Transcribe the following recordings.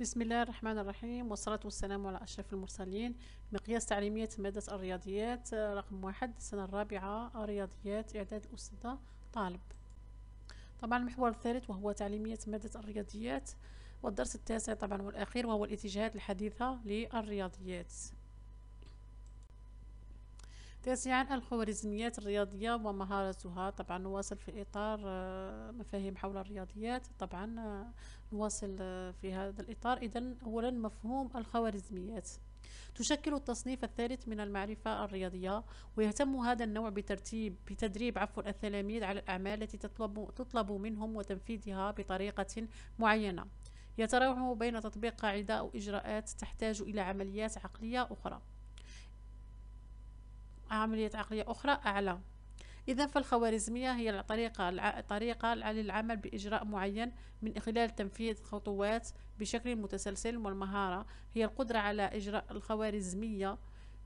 بسم الله الرحمن الرحيم والصلاة والسلام على أشرف المرسلين مقياس تعليمية مادة الرياضيات رقم واحد السنة الرابعة الرياضيات إعداد الأستاذة طالب طبعا المحور الثالث وهو تعليمية مادة الرياضيات والدرس التاسع طبعا والأخير وهو الاتجاهات الحديثة للرياضيات تاسعا الخوارزميات الرياضية ومهاراتها طبعا نواصل في إطار آه، مفاهيم حول الرياضيات طبعا آه، نواصل آه، في هذا الإطار إذا أولا مفهوم الخوارزميات تشكل التصنيف الثالث من المعرفة الرياضية ويهتم هذا النوع بترتيب بتدريب عفوا التلاميذ على الأعمال التي تطلب تطلب منهم وتنفيذها بطريقة معينة يتراوح بين تطبيق قاعدة أو إجراءات تحتاج إلى عمليات عقلية أخرى عملية عقلية أخرى أعلى إذا فالخوارزمية هي الطريقة الطريقة للعمل بإجراء معين من خلال تنفيذ خطوات بشكل متسلسل والمهارة هي القدرة على إجراء الخوارزمية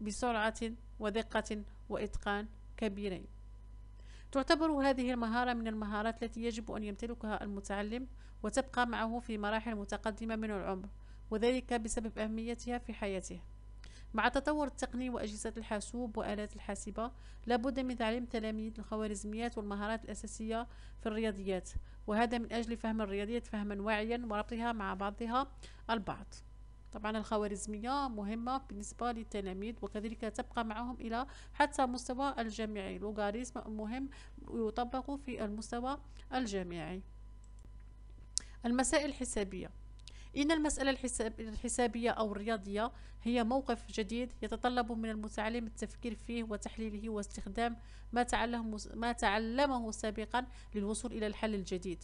بسرعة ودقة وإتقان كبيرين تعتبر هذه المهارة من المهارات التي يجب أن يمتلكها المتعلم وتبقى معه في مراحل متقدمة من العمر وذلك بسبب أهميتها في حياته مع تطور التقني وأجهزة الحاسوب وآلات الحاسبة لابد من تعليم تلاميذ الخوارزميات والمهارات الأساسية في الرياضيات وهذا من أجل فهم الرياضيات فهما واعيا وربطها مع بعضها البعض طبعا الخوارزمية مهمة بالنسبة للتلاميذ وكذلك تبقى معهم إلى حتى مستوى الجامعي لوغاريزم مهم يطبق في المستوى الجامعي المسائل الحسابية إن المسألة الحساب الحسابية أو الرياضية هي موقف جديد يتطلب من المتعلم التفكير فيه وتحليله واستخدام ما تعلمه, ما تعلمه سابقا للوصول إلى الحل الجديد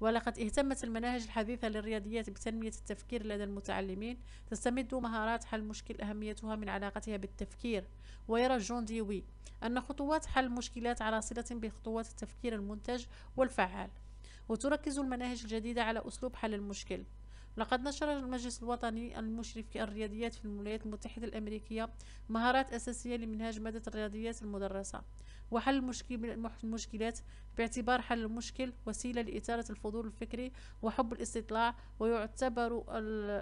ولقد اهتمت المناهج الحديثة للرياضيات بتنمية التفكير لدى المتعلمين تستمد مهارات حل مشكل أهميتها من علاقتها بالتفكير ويرى جون ديوي أن خطوات حل المشكلات على صلة بخطوات التفكير المنتج والفعال وتركز المناهج الجديدة على أسلوب حل المشكل لقد نشر المجلس الوطني المشرف الرياضيات في الولايات المتحدة الأمريكية مهارات أساسية لمنهاج مادة الرياضيات المدرسة وحل المشكلات باعتبار حل المشكل وسيلة لإثارة الفضول الفكري وحب الاستطلاع ويعتبر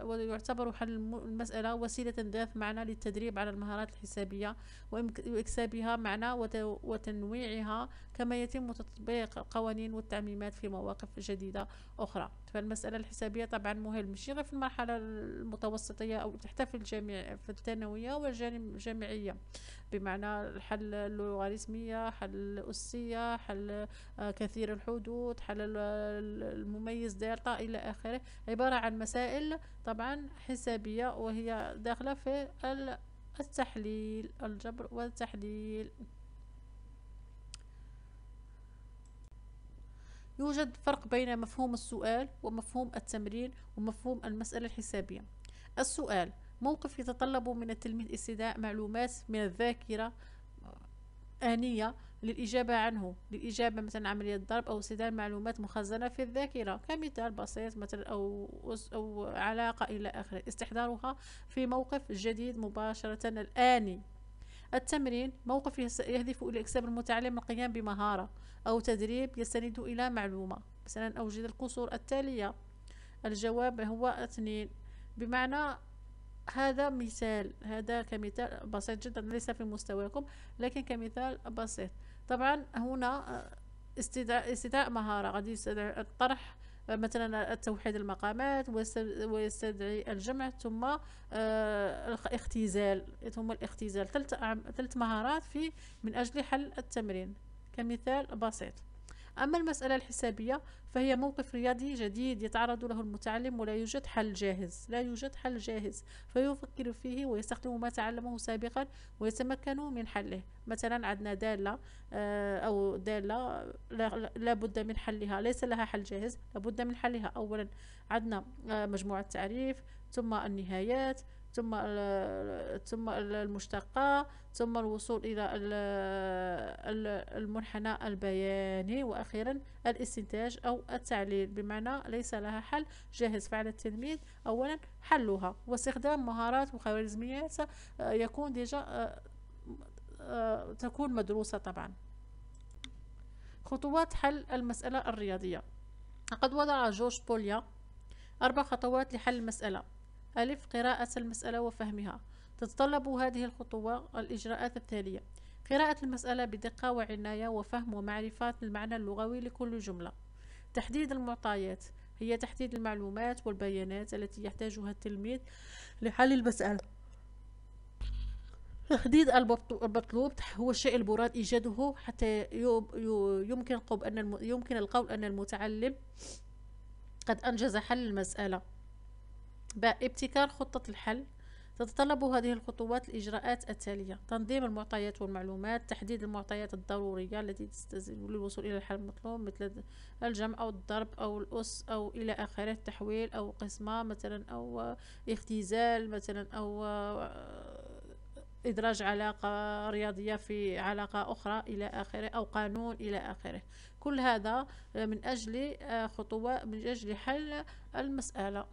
ويعتبر حل المسألة وسيلة ذات معنى للتدريب على المهارات الحسابية وإكسابها معنى وتنويعها كما يتم تطبيق القوانين والتعميمات في مواقف جديدة أخرى فالمسألة الحسابية طبعا مهم مشي غير في المرحلة المتوسطية أو تحت في الجامعة في الثانوية والجامعية بمعنى الحل اللوغاريتمية حل الأسية حل آه، كثير الحدود حل المميز دلتا إلى آخره عبارة عن مسائل طبعا حسابية وهي داخلة في التحليل الجبر والتحليل يوجد فرق بين مفهوم السؤال ومفهوم التمرين ومفهوم المسألة الحسابية السؤال موقف يتطلب من التلميذ استداء معلومات من الذاكرة آنية للإجابة عنه للإجابة مثلا عملية ضرب أو استدلال معلومات مخزنة في الذاكرة كمثال بسيط مثلا أو, أو علاقة إلى آخره استحضارها في موقف جديد مباشرة الآني التمرين موقف يهدف إلى إكساب المتعلم القيام بمهارة أو تدريب يستند إلى معلومة مثلا أوجد القصور التالية الجواب هو اثنين بمعنى هذا مثال هذا كمثال بسيط جدا ليس في مستواكم لكن كمثال بسيط طبعا هنا استدعاء, استداء مهارة غادي يستدعي الطرح مثلا توحيد المقامات ويستدعي الجمع ثم آه، الاختزال ثم الاختزال ثلاث مهارات في من أجل حل التمرين كمثال بسيط أما المسألة الحسابية فهي موقف رياضي جديد يتعرض له المتعلم ولا يوجد حل جاهز لا يوجد حل جاهز فيفكر فيه ويستخدم ما تعلمه سابقا ويتمكن من حله مثلا عندنا دالة آه، أو دالة لابد من حلها ليس لها حل جاهز لابد من حلها أولا عندنا آه، مجموعة تعريف ثم النهايات ثم ثم المشتقة ثم الوصول إلى المنحنى البياني وأخيرا الاستنتاج أو التعليل بمعنى ليس لها حل جاهز فعل التلميذ أولا حلها واستخدام مهارات وخوارزميات آه، يكون ديجا آه، آه، تكون مدروسة طبعا خطوات حل المسألة الرياضية قد وضع جورج بوليا أربع خطوات لحل المسألة ألف قراءة المسألة وفهمها تتطلب هذه الخطوة الإجراءات التالية قراءة المسألة بدقة وعناية وفهم ومعرفة المعنى اللغوي لكل جملة تحديد المعطيات هي تحديد المعلومات والبيانات التي يحتاجها التلميذ لحل المسألة تحديد المطلوب هو الشيء المراد إيجاده حتى يمكن يمكن القول أن المتعلم قد أنجز حل المسألة ابتكار خطة الحل تتطلب هذه الخطوات الإجراءات التالية تنظيم المعطيات والمعلومات تحديد المعطيات الضرورية التي تستلزم للوصول إلى الحل المطلوب مثل الجمع أو الضرب أو الأس أو إلى آخره تحويل أو قسمة مثلا أو اختزال مثلا أو إدراج علاقة رياضية في علاقة أخرى إلى آخره أو قانون إلى آخره كل هذا من أجل خطوة من أجل حل المسألة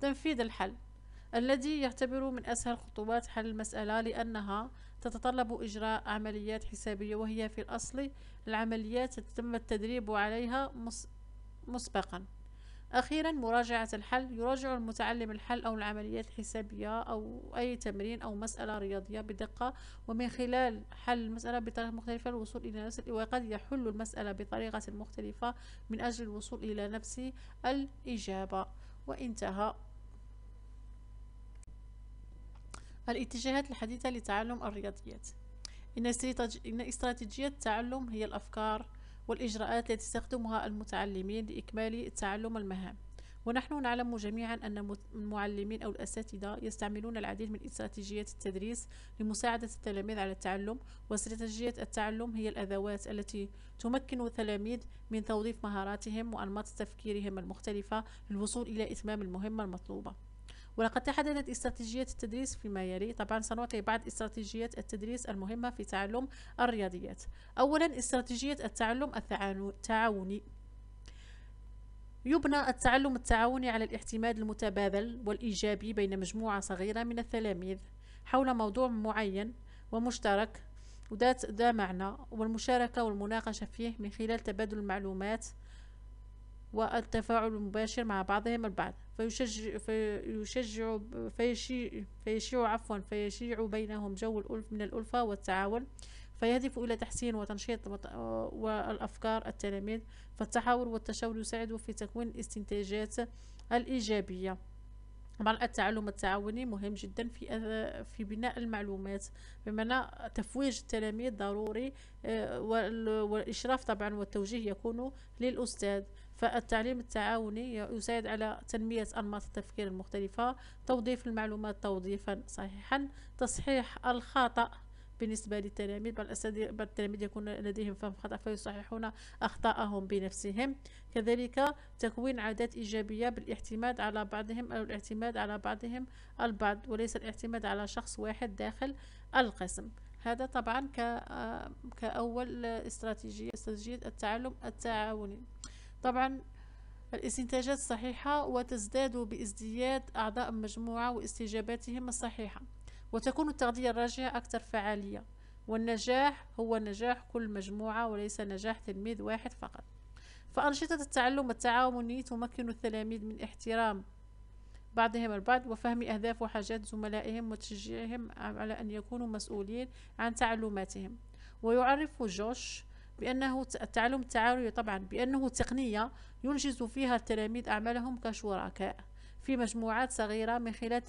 تنفيذ الحل الذي يعتبر من أسهل خطوات حل المسألة لأنها تتطلب إجراء عمليات حسابية وهي في الأصل العمليات التي تم التدريب عليها مسبقا أخيرا مراجعة الحل يراجع المتعلم الحل أو العمليات الحسابية أو أي تمرين أو مسألة رياضية بدقة ومن خلال حل المسألة بطريقة مختلفة الوصول إلى نفس وقد يحل المسألة بطريقة مختلفة من أجل الوصول إلى نفس الإجابة وانتهى الاتجاهات الحديثة لتعلم الرياضيات إن استراتيجية التعلم هي الأفكار والإجراءات التي يستخدمها المتعلمين لإكمال تعلم المهام ونحن نعلم جميعا أن المعلمين أو الأساتذة يستعملون العديد من استراتيجيات التدريس لمساعدة التلاميذ على التعلم واستراتيجية التعلم هي الأدوات التي تمكن التلاميذ من توظيف مهاراتهم وأنماط تفكيرهم المختلفة للوصول إلى إتمام المهمة المطلوبة ولقد تحددت استراتيجية التدريس فيما يلي طبعا سنعطي بعض استراتيجيات التدريس المهمة في تعلم الرياضيات أولا استراتيجية التعلم التعاوني يبنى التعلم التعاوني على الاعتماد المتبادل والإيجابي بين مجموعة صغيرة من التلاميذ حول موضوع معين ومشترك وذات ذا معنى والمشاركة والمناقشة فيه من خلال تبادل المعلومات والتفاعل المباشر مع بعضهم البعض فيشجع فيشجع فيشيع, فيشيع عفوا فيشيع بينهم جو الألف من الألفة والتعاون فيهدف إلى تحسين وتنشيط والأفكار التلاميذ فالتحاور والتشاور يساعد في تكوين الاستنتاجات الإيجابية طبعا التعلم التعاوني مهم جدا في في بناء المعلومات بمعنى تفويج التلاميذ ضروري آه، والاشراف طبعا والتوجيه يكون للاستاذ فالتعليم التعاوني يساعد على تنمية أنماط التفكير المختلفة توظيف المعلومات توظيفا صحيحا تصحيح الخطأ بالنسبة للتلاميذ بل التلاميذ يكون لديهم فهم خطأ فيصححون أخطاءهم بنفسهم كذلك تكوين عادات إيجابية بالاعتماد على بعضهم أو الاعتماد على بعضهم البعض وليس الاعتماد على شخص واحد داخل القسم هذا طبعا آه، كأول استراتيجية استراتيجية التعلم التعاوني طبعا الاستنتاجات صحيحة وتزداد بازدياد أعضاء المجموعة واستجاباتهم الصحيحة وتكون التغذية الراجعة أكثر فعالية والنجاح هو نجاح كل مجموعة وليس نجاح تلميذ واحد فقط فأنشطة التعلم التعاوني تمكن التلاميذ من احترام بعضهم البعض وفهم أهداف وحاجات زملائهم وتشجيعهم على أن يكونوا مسؤولين عن تعلماتهم ويعرف جوش بأنه التعلم التعاوني طبعا بأنه تقنية ينجز فيها التلاميذ أعمالهم كشركاء في مجموعات صغيرة من خلال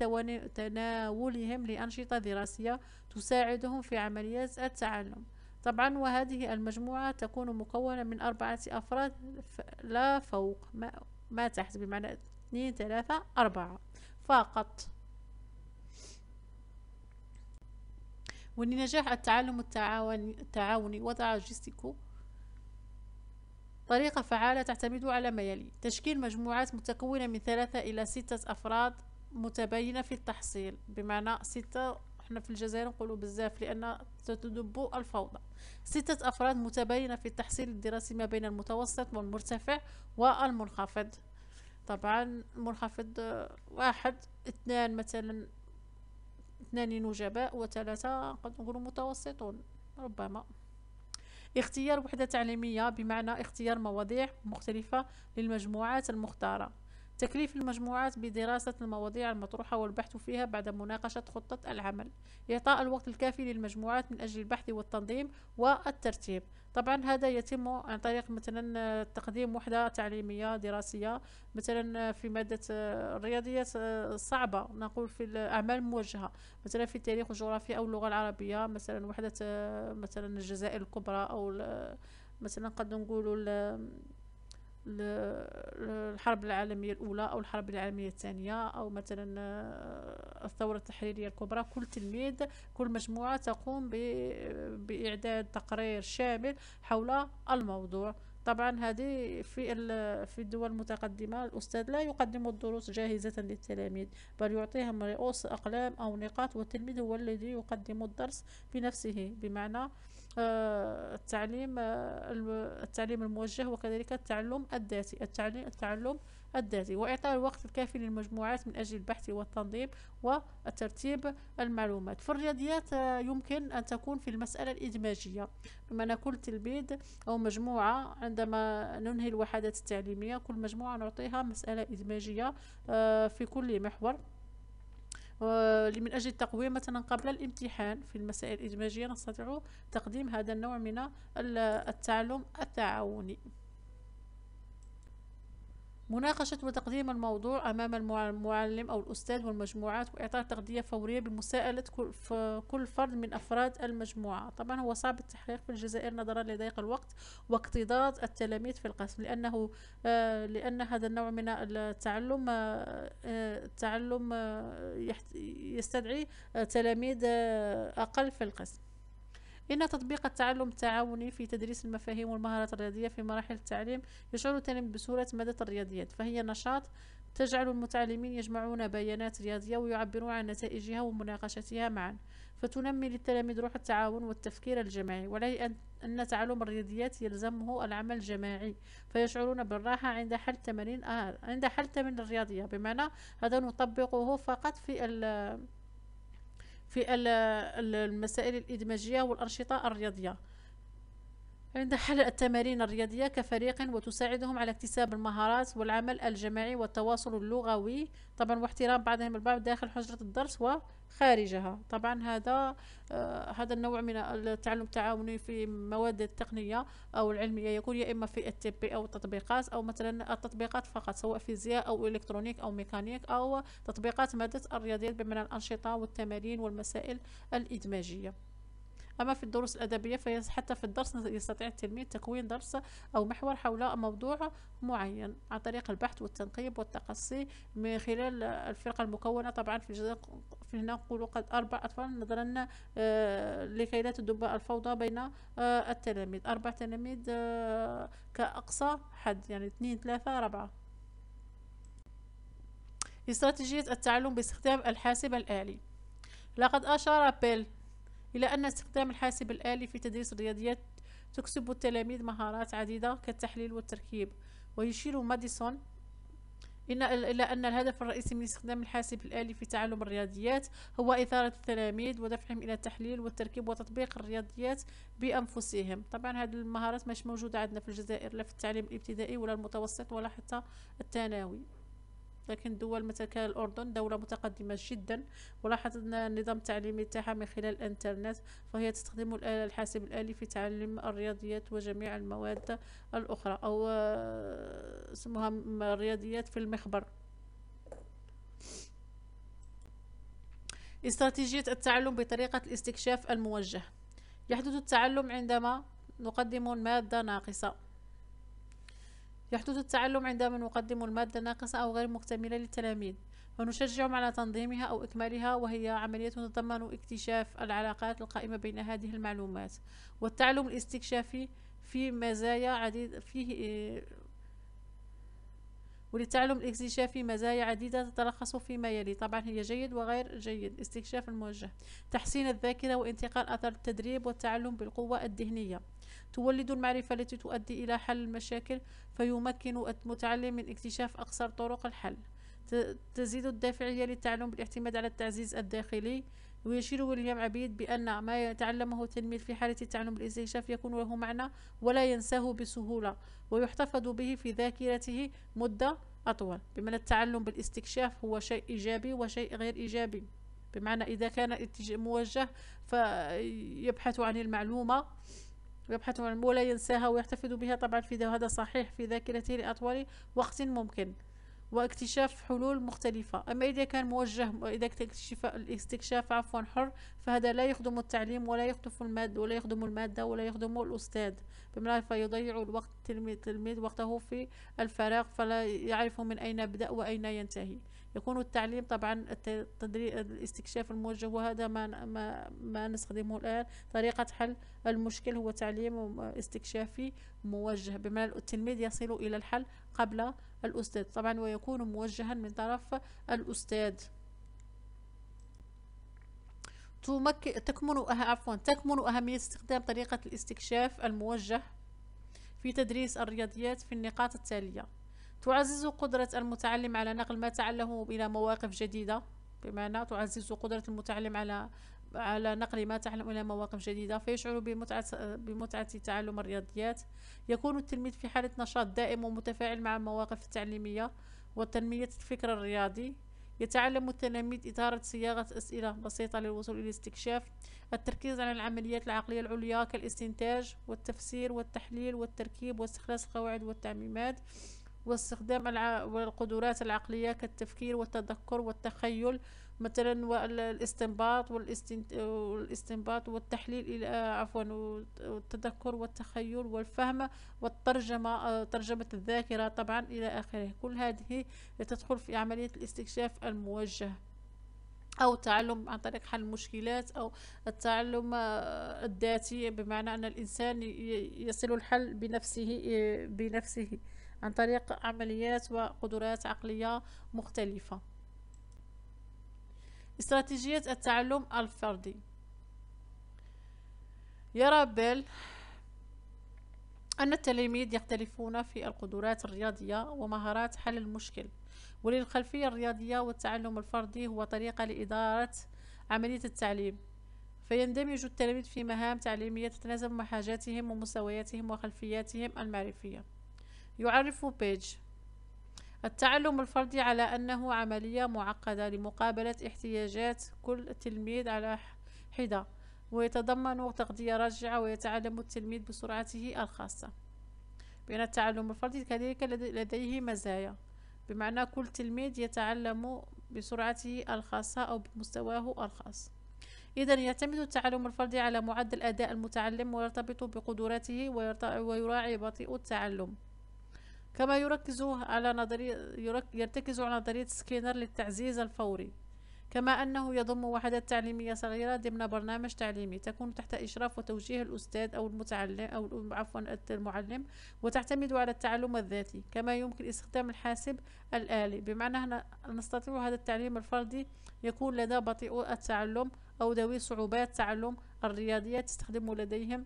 تناولهم لأنشطة دراسية تساعدهم في عملية التعلم طبعا وهذه المجموعة تكون مكونة من أربعة أفراد لا فوق ما, ما تحت بمعنى اثنين ثلاثة أربعة فقط ولنجاح التعلم التعاوني, التعاوني وضع جيستيكو طريقة فعالة تعتمد على ما يلي تشكيل مجموعات متكونة من ثلاثة إلى ستة أفراد متباينة في التحصيل بمعنى ستة احنا في الجزائر نقولوا بزاف لأن تدب الفوضى ستة أفراد متباينة في التحصيل الدراسي ما بين المتوسط والمرتفع والمنخفض طبعا منخفض واحد اثنان مثلا اثنان نجباء وثلاثة قد نقول متوسطون ربما اختيار وحدة تعليمية بمعنى اختيار مواضيع مختلفة للمجموعات المختارة تكليف المجموعات بدراسة المواضيع المطروحة والبحث فيها بعد مناقشة خطة العمل إعطاء الوقت الكافي للمجموعات من أجل البحث والتنظيم والترتيب طبعا هذا يتم عن طريق مثلا تقديم وحدة تعليمية دراسية مثلا في مادة الرياضيات صعبة نقول في الأعمال الموجهة مثلا في التاريخ والجغرافيا أو اللغة العربية مثلا وحدة مثلا الجزائر الكبرى أو مثلا قد نقولوا الحرب العالمية الأولى أو الحرب العالمية الثانية أو مثلا آه، الثورة التحريرية الكبرى كل تلميذ كل مجموعة تقوم بإعداد تقرير شامل حول الموضوع طبعا هذه في في الدول المتقدمة الأستاذ لا يقدم الدروس جاهزة للتلاميذ بل يعطيهم رؤوس أقلام أو نقاط والتلميذ هو الذي يقدم الدرس بنفسه بمعنى آه، التعليم آه، التعليم الموجه وكذلك التعلم الذاتي التعليم التعلم الذاتي وإعطاء الوقت الكافي للمجموعات من أجل البحث والتنظيم وترتيب المعلومات في الرياضيات آه، يمكن أن تكون في المسألة الإدماجية بمعنى كل تلميذ أو مجموعة عندما ننهي الوحدات التعليمية كل مجموعة نعطيها مسألة إدماجية آه، في كل محور من أجل التقويم مثلا قبل الامتحان في المسائل الإدماجية نستطيع تقديم هذا النوع من التعلم التعاوني مناقشة وتقديم الموضوع أمام المعلم أو الأستاذ والمجموعات وإعطاء تغذية فورية بمساءلة كل فرد من أفراد المجموعة طبعا هو صعب التحقيق في الجزائر نظرا لضيق الوقت واكتضاض التلاميذ في القسم لأنه آه، لأن هذا النوع من التعلم التعلم آه، آه، يستدعي تلاميذ أقل في القسم إن تطبيق التعلم التعاوني في تدريس المفاهيم والمهارات الرياضية في مراحل التعليم يشعر التلاميذ بسهولة مادة الرياضيات فهي نشاط تجعل المتعلمين يجمعون بيانات رياضية ويعبرون عن نتائجها ومناقشتها معا فتنمي للتلاميذ روح التعاون والتفكير الجماعي وعليه أن تعلم الرياضيات يلزمه العمل الجماعي فيشعرون بالراحة عند حل تمارين آه عند حل تمارين الرياضية بمعنى هذا نطبقه فقط في في المسائل الإدماجية والأنشطة الرياضية عند حل التمارين الرياضية كفريق وتساعدهم على اكتساب المهارات والعمل الجماعي والتواصل اللغوي طبعا واحترام بعضهم البعض داخل حجرة الدرس وخارجها طبعا هذا آه هذا النوع من التعلم التعاوني في مواد التقنية أو العلمية يكون يا إما في التبي أو التطبيقات أو مثلا التطبيقات فقط سواء فيزياء أو إلكترونيك أو ميكانيك أو تطبيقات مادة الرياضيات بمعنى الأنشطة والتمارين والمسائل الإدماجية أما في الدروس الأدبية فحتى في الدرس يستطيع التلميذ تكوين درس أو محور حول موضوع معين عن طريق البحث والتنقيب والتقصي من خلال الفرقة المكونة طبعا في الجزائر في هنا نقول قد أربع أطفال نظرا آه، لكي لا تدب الفوضى بين آه، التلاميذ أربع تلاميذ آه، كأقصى حد يعني اثنين ثلاثة أربعة استراتيجية التعلم باستخدام الحاسب الآلي لقد أشار بيل إلى أن استخدام الحاسب الآلي في تدريس الرياضيات تكسب التلاميذ مهارات عديدة كالتحليل والتركيب ويشير ماديسون إن إلى أن الهدف الرئيسي من استخدام الحاسب الآلي في تعلم الرياضيات هو إثارة التلاميذ ودفعهم إلى التحليل والتركيب وتطبيق الرياضيات بأنفسهم طبعا هذه المهارات مش موجودة عندنا في الجزائر لا في التعليم الابتدائي ولا المتوسط ولا حتى الثانوي لكن دول مثل الأردن دولة متقدمة جدا ولاحظ النظام التعليمي تاعها من خلال الانترنت فهي تستخدم الآلة الحاسب الآلي في تعلم الرياضيات وجميع المواد الأخرى أو اسمها آه، الرياضيات في المخبر استراتيجية التعلم بطريقة الاستكشاف الموجه يحدث التعلم عندما نقدم مادة ناقصة يحدث التعلم عندما نقدم المادة ناقصة أو غير مكتملة للتلاميذ ونشجعهم على تنظيمها أو إكمالها وهي عملية تتضمن اكتشاف العلاقات القائمة بين هذه المعلومات والتعلم الاستكشافي في مزايا عديد فيه آه، وللتعلم الاكتشافي مزايا عديدة تتلخص فيما يلي طبعا هي جيد وغير جيد استكشاف الموجه تحسين الذاكرة وانتقال أثر التدريب والتعلم بالقوة الذهنية تولد المعرفة التي تؤدي إلى حل المشاكل فيمكن المتعلم من اكتشاف أقصر طرق الحل تزيد الدافعية للتعلم بالاعتماد على التعزيز الداخلي ويشير ويليام عبيد بأن ما يتعلمه التلميذ في حالة التعلم بالاستكشاف يكون له معنى ولا ينساه بسهولة ويحتفظ به في ذاكرته مدة أطول بمعنى التعلم بالاستكشاف هو شيء إيجابي وشيء غير إيجابي بمعنى إذا كان موجه فيبحث عن المعلومة ويبحث عن ولا ينساها ويحتفظ بها طبعا في وهذا صحيح في ذاكرته لأطول وقت ممكن واكتشاف حلول مختلفة أما إذا كان موجه إذا اكتشف الاستكشاف عفوا حر فهذا لا يخدم التعليم ولا يخدم المادة ولا يخدم المادة ولا يخدم الأستاذ بمعنى فيضيع الوقت التلميذ وقته في الفراغ فلا يعرف من أين يبدأ وأين ينتهي يكون التعليم طبعا الاستكشاف الموجه وهذا ما ما ما نستخدمه الان طريقه حل المشكل هو تعليم استكشافي موجه بمعنى التلميذ يصل الى الحل قبل الاستاذ طبعا ويكون موجها من طرف الاستاذ تمك... تكمن أه- عفوا تكمن أهمية استخدام طريقة الاستكشاف الموجه في تدريس الرياضيات في النقاط التالية تعزز قدرة المتعلم على نقل ما تعلمه إلى مواقف جديدة بمعنى تعزز قدرة المتعلم على على نقل ما تعلم إلى مواقف جديدة فيشعر بمتعة, بمتعة تعلم الرياضيات يكون التلميذ في حالة نشاط دائم ومتفاعل مع المواقف التعليمية وتنمية الفكر الرياضي يتعلم التلاميذ إثارة صياغة أسئلة بسيطة للوصول إلى الاستكشاف التركيز على العمليات العقلية العليا كالاستنتاج والتفسير والتحليل والتركيب واستخلاص القواعد والتعميمات واستخدام والقدرات العقلية كالتفكير والتذكر والتخيل مثلا والاستنباط والاستنباط والتحليل إلى عفوا والتذكر والتخيل والفهم والترجمة آه، ترجمة الذاكرة طبعا إلى آخره كل هذه تدخل في عملية الاستكشاف الموجه أو تعلم عن طريق حل المشكلات أو التعلم آه، الذاتي بمعنى أن الإنسان يصل الحل بنفسه آه، بنفسه عن طريق عمليات وقدرات عقلية مختلفة استراتيجية التعلم الفردي يرى بيل أن التلاميذ يختلفون في القدرات الرياضية ومهارات حل المشكل وللخلفية الرياضية والتعلم الفردي هو طريقة لإدارة عملية التعليم فيندمج التلاميذ في مهام تعليمية تتناسب مع حاجاتهم ومستوياتهم وخلفياتهم المعرفية يعرف بيج التعلم الفردي على أنه عملية معقدة لمقابلة احتياجات كل تلميذ على حدة ويتضمن تغذية راجعة ويتعلم التلميذ بسرعته الخاصة بين التعلم الفردي كذلك لديه مزايا بمعنى كل تلميذ يتعلم بسرعته الخاصة أو بمستواه الخاص إذا يعتمد التعلم الفردي على معدل أداء المتعلم ويرتبط بقدراته ويراعي بطيء التعلم كما يركز على نظرية يرتكز على نظرية سكينر للتعزيز الفوري كما أنه يضم وحدات تعليمية صغيرة ضمن برنامج تعليمي تكون تحت إشراف وتوجيه الأستاذ أو المتعلم أو عفوا المعلم وتعتمد على التعلم الذاتي كما يمكن استخدام الحاسب الآلي بمعنى هنا نستطيع هذا التعليم الفردي يكون لدى بطيء التعلم أو ذوي صعوبات تعلم الرياضيات تستخدم لديهم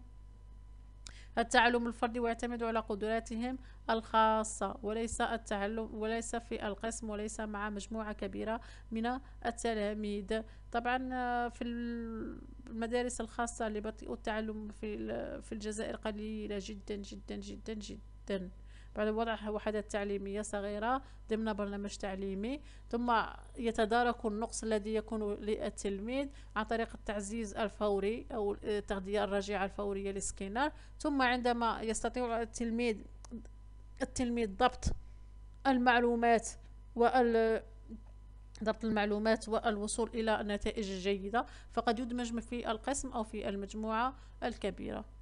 التعلم الفردي ويعتمد على قدراتهم الخاصة وليس التعلم وليس في القسم وليس مع مجموعة كبيرة من التلاميذ طبعا آه، في المدارس الخاصة اللي بطيء التعلم في في الجزائر قليلة جدا جدا جدا جدا وضع وحدات تعليمية صغيرة ضمن برنامج تعليمي ثم يتدارك النقص الذي يكون للتلميذ عن طريق التعزيز الفوري أو التغذية الراجعة الفورية للسكينر ثم عندما يستطيع التلميذ التلميذ ضبط المعلومات وال ضبط المعلومات والوصول إلى نتائج جيدة فقد يدمج في القسم أو في المجموعة الكبيرة